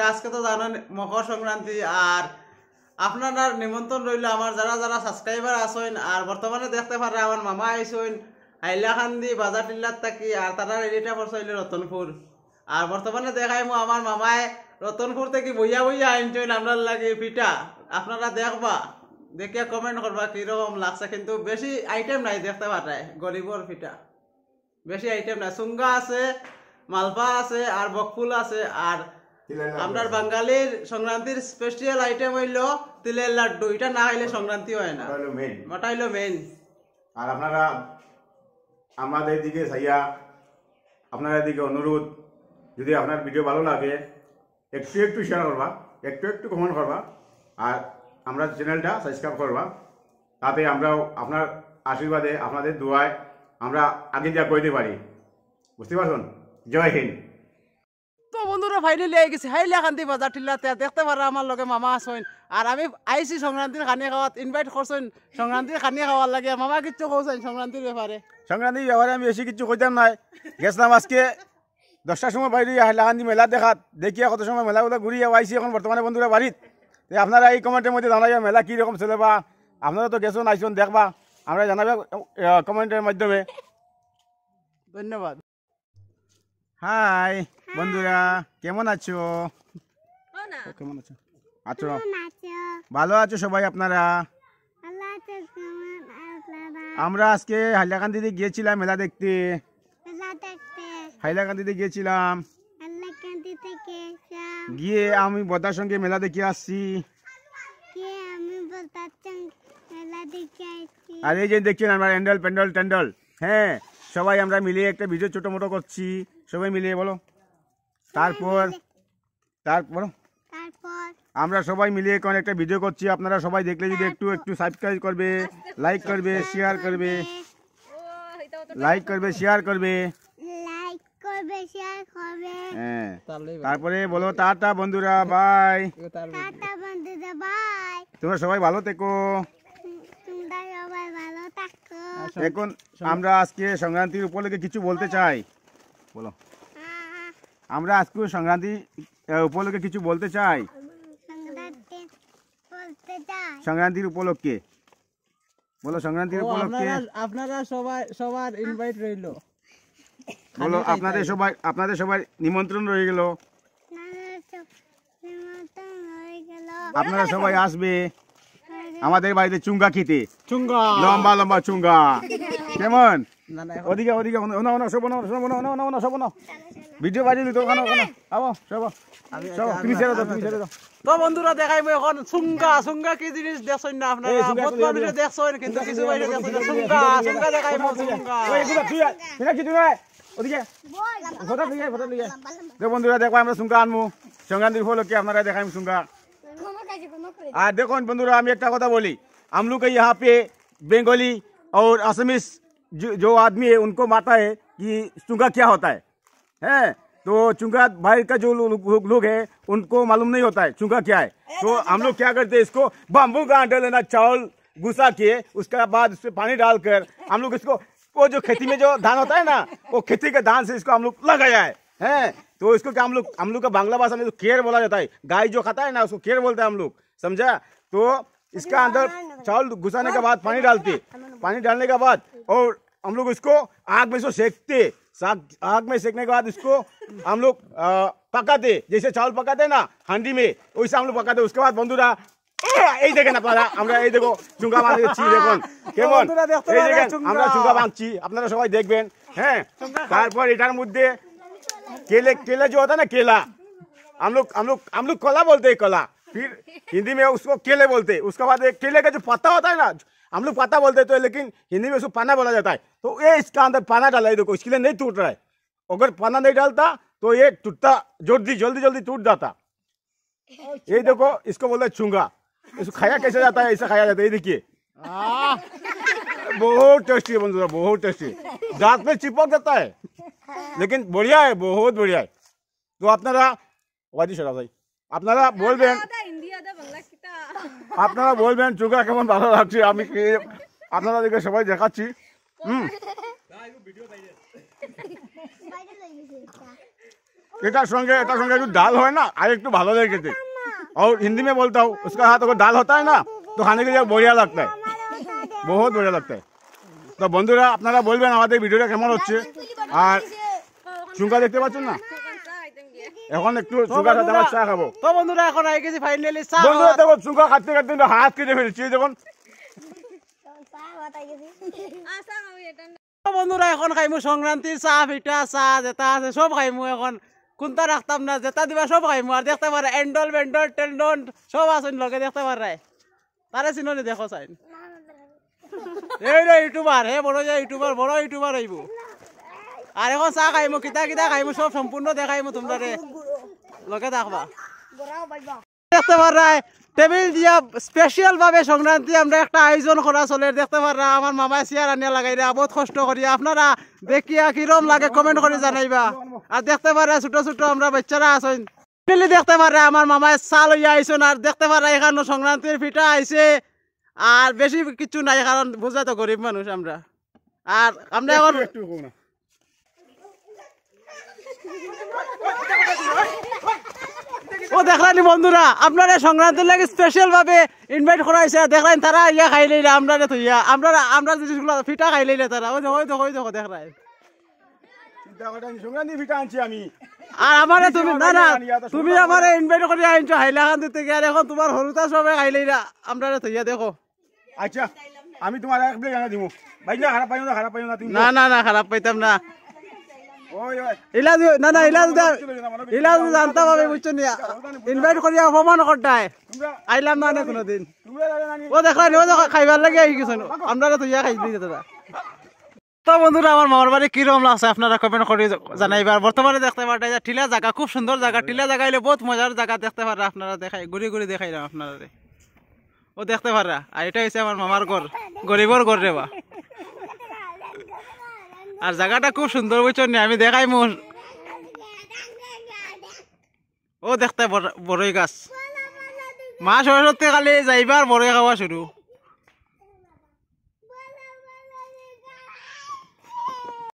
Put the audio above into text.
বটে আজকে তো জানেন মকর সংক্রান্তি আর আপনার নিমন্ত্রণ রইল আমার যারা যারা সাবস্ক্রাইবার আসেন আর বর্তমানে দেখতে পারে আমার মামা আইসইন হাইলাখান্দি বাজার টিল্লার থাকি আর তারা এডিটা পড়ছিল রতনপুর আর বর্তমানে দেখাই মো আমার মামায় রতনপুর থেকে বইয়া বইয়া আইনছেন আপনার লাগে পিঠা আপনারা দেখবা দেখিয়া কমেন্ট করবা কীরকম লাগছে কিন্তু বেশি আইটেম নাই দেখতে পাঠায় গরিবর পিঠা বেশি আইটেম নাই সুঙ্গা আছে মালপা আছে আর বকফুল আছে আর আমরা বাঙালির সংক্রান্তির স্পেশাল আইটেম হইল তিলের লাড্ডু এটা না হইলে সংক্রান্তি হয় না মোটা হইলো মেন আর আপনারা আমাদের দিকে সাইয়া আপনাদের দিকে অনুরোধ যদি আপনার ভিডিও ভালো লাগে একটু একটু শেয়ার করবা একটু একটু কমেন্ট করবা আর আমরা চ্যানেলটা সাবস্ক্রাইব করবা তাতে আমরাও আপনার আশীর্বাদে আপনাদের দোয়ায় আমরা আগে যা কইতে পারি বুঝতে পারছেন জয় হিন্দ ফাইলে লিয়ে গেছি হাই লেখান্তি বাজার ঠিল্লাতে দেখতে পারা আমার লগে মামা আসইন আর আমি আইছি সংক্রান্তির খানি খাওয়াত ইনভাইট করছেন সংক্রান্তির খানি খাওয়ার লাগে মামা কিচ্ছু কৌছেন সংক্রান্তির ব্যাপারে সংক্রান্তির ব্যাপারে আমি বেশি কিছু কইতাম নাই গেছিলাম আজকে দশটার সময় বাইরে হাইলাকান্দি মেলা দেখাত দেখিয়া কত সময় মেলাগুলো ঘুরিয়ে আইছি এখন বর্তমানে বন্ধুরা বাড়িত আপনারা এই কমেন্টের মধ্যে জানাই মেলা কীরকম চলে বা আপনারা তো গেছেন আইসন দেখবা আমরা জানাবে কমেন্টের মাধ্যমে ধন্যবাদ হাই বন্ধুরা কেমন আছো কেমন আছো আছো ভালো আছো সবাই আপনারা আমরা আজকে হাইলাকান্দিতে গিয়েছিলাম মেলা দেখতে হাইলাকান্দিতে গিয়েছিলাম গিয়ে আমি বদার সঙ্গে মেলা দেখে আসছি আর এই যে দেখছেন আমরা প্যান্ডল হ্যাঁ সবাই আমরা মিলে একটা ভিডিও ছোটো মোটো করছি সবাই মিলিয়ে বলো তারপর তারপর আমরা সবাই মিলে এখন একটা ভিডিও করছি আপনারা সবাই দেখলে যদি একটু একটু সাবস্ক্রাইব করবে লাইক করবে শেয়ার করবে লাইক করবে শেয়ার করবে হ্যাঁ। তারপরে বলো টাটা বন্ধুরা বাই তোমরা সবাই ভালো থেকো এখন আমরা আজকে সংক্রান্তির উপলক্ষে কিছু বলতে চাই বলো আমরা আজকে সংক্রান্তি উপলক্ষে কিছু বলতে চাই সংক্রান্তির উপলক্ষে বলো সংক্রান্তির উপলক্ষে আপনারা সবাই সবার ইনভাইট রইল বলো আপনাদের সবাই আপনাদের সবাই নিমন্ত্রণ রয়ে গেল আপনারা সবাই আসবে আমাদের বাড়িতে চুঙ্গা খেতে চুঙ্গা লম্বা লম্বা চুঙ্গা কেমন ওদিকে ওদিকে ও না না শবন শবন ও না না না শবন ভিডিও বালি ন তো না আবা সব আমি ফ্রিজটা দব তো বন্ধুরা দেখাই সুঙ্গা আসুঙ্গা কি জিনিস দেখছ না আপনারা অত করনি দেখছ হই কিন্তু কিজাই দেখ সুঙ্গা আসুঙ্গা দেখাই সুঙ্গা ও এগুলা দুই না কি দুই না ওদিকে বই গোটা ভিগে গোটা লইয়া দেখ বন্ধুরা দেখো আমরা সুঙ্গা আনমু শঙ্গান দি ফলো কি আমরা দেখাই সুঙ্গা আমরা কাছে না করি আর দেখুন বন্ধুরা আমি একটা কথা বলি আমলুকে এখানে পেBengali আর Assamese जो जो आदमी है उनको माता है कि चुंगा क्या होता है है तो चुंगा भाई का जो लोग लो, है उनको मालूम नहीं होता है चुंगा क्या है तो हम लोग क्या करते हैं इसको बम्बू का आटा लेना चावल घुसा के उसके बाद उसमें पानी डालकर हम लोग इसको वो जो खेती में जो धान होता है ना वो खेती के धान से इसको हम लोग लगाया है हैं तो इसको क्या हम लोग हम लोग का बांग्ला भाषा में तो केयर बोला जाता है गाय जो खाता है ना उसको केयर बोलते हैं हम लोग समझा तो इसका अंदर चावल घुसाने के बाद पानी डालते पानी डालने के बाद और हम लोग इसको आग में इसको सेकते आग में सेकने के बाद इसको हम लोग पकाते जैसे चावल पकाते ना हांडी में वैसे हम लोग पकाते उसके बाद बंधुरा এই দেখেন আপনারা আমরা এই দেখো চুঙ্গা বাঁধছি দেখুন কেমন এই দেখেন আমরা চুঙ্গা বাঁধছি আপনারা সবাই দেখবেন হ্যাঁ তারপর এটার মধ্যে কেলে কেলে যে হতো না কেলা আমলুক আমলুক আমলুক কলা বলতে কলা फिर हिंदी में उसको केले बोलते हैं उसके बाद एक केले का जो पत्ता होता है ना हम लोग पत्ता बोलते तो लेकिन हिंदी में उसको पाना बोला जाता है तो ये इसका अंदर पाना डाला है देखो इसके लिए नहीं टूट रहा है अगर पाना नहीं डालता तो ये टूटता जल्दी जल्दी जल्दी टूट जाता ये देखो इसको बोलते हैं चूंगा इसको खाया कैसे जाता है ऐसा खाया जाता है ये देखिए बहुत टेस्टी है बंधु बहुत टेस्टी दांत में चिपक जाता है लेकिन बढ़िया है बहुत बढ़िया है तो अपनारा वादी शराब भाई अपनारा बोल रहे আপনারা বলবেন চুগা কেমন ভালো লাগছে আমি কি আপনাদেরকে সবাই দেখাচ্ছি হুম এটার সঙ্গে এটার সঙ্গে একটু ডাল হয় না আর একটু ভালো লাগে ও হিন্দি মে বলতে হো উসকা হাত ওকে ডাল दाल না তো খানে গিয়ে বড়িয়া লাগতে বহুত বড়িয়া লাগতে তো বন্ধুরা আপনারা বলবেন আমাদের ভিডিওটা কেমন হচ্ছে আর চুঙ্কা দেখতে পাচ্ছেন না এখন একটু চুকা খাতে আমার চা খাবো তো বন্ধুরা এখন আই গেছি ফাইনালি চা বন্ধুরা দেখো চুকা খাতে খাতে হাত কেটে ফেলেছি যখন বন্ধুরা এখন খাইমু সংক্রান্তি চা পিঠা চা যেটা আছে সব খাইমু এখন কোনটা রাখতাম না যেটা দিবা সব খাইমু আর দেখতে পারে এন্ডল বেন্ডল টেন্ডন সব আসুন লগে দেখতে পারে তারে চিননি দেখো চাইন এই রে ইউটিউবার হে বড় যে ইউটিউবার বড় ইউটিউবার হইব আর এখন চা খাইমু কিতা কিতা খাইমু সব সম্পূর্ণ দেখাইমু তোমরা লগে দেখতে পারা টেবিল দিয়া স্পেশাল ভাবে সংক্রান্তি আমরা একটা আয়োজন করা চলে দেখতে পারা আমার মামা চেয়ার আনিয়া লাগাইরা বহুত কষ্ট করি আপনারা দেখিয়া কিরম লাগে কমেন্ট করে জানাইবা আর দেখতে পারা ছোট ছোট আমরা বাচ্চারা আছেন দেখতে পারে আমার মামায় চাল হইয়া আইসন আর দেখতে পারা এখানে সংক্রান্তির ফিটা আইসে আর বেশি কিছু নাই কারণ বোঝা তো গরিব মানুষ আমরা আর আমরা এখন দেখলানি বন্ধুরা আপনারা সংক্রান্তির লাগে ভাবে ইনভাইট করা হয়েছে দেখলেন তারা ইয়া খাই লাইলে আমরা থইয়া আমরা আমরা জিনিসগুলো ফিটা খাই লাইলে তারা ওই দেখো ওই দেখো দেখো দেখলাই তুমি তুমি ইনভাইট এখন দেখো আচ্ছা, আমি এক খারাপ না না না না খারাপ পাইতাম না তো ইয়া খাই দিই দাদা তো বন্ধুরা আমার মামার বাড়ি কিরম লাগছে আপনারা কমেন্ট বর্তমানে দেখতে পারটা টিলা জায়গা খুব সুন্দর জায়গা টিলা জায়গা এলে বহুত মজার জায়গা দেখতে পারা আপনারা দেখাই ঘুরে ঘুরে দেখাইলাম আপনারা ও দেখতে পারা আর এটা হয়েছে আমার মামার ঘর গরিবর ঘর রে বা আর জায়গাটা খুব সুন্দর নি আমি দেখাই মোর ও দেখতে বড়ই গাছ মা সরস্বতী কালে যাইবার বড়ই খাওয়া শুরু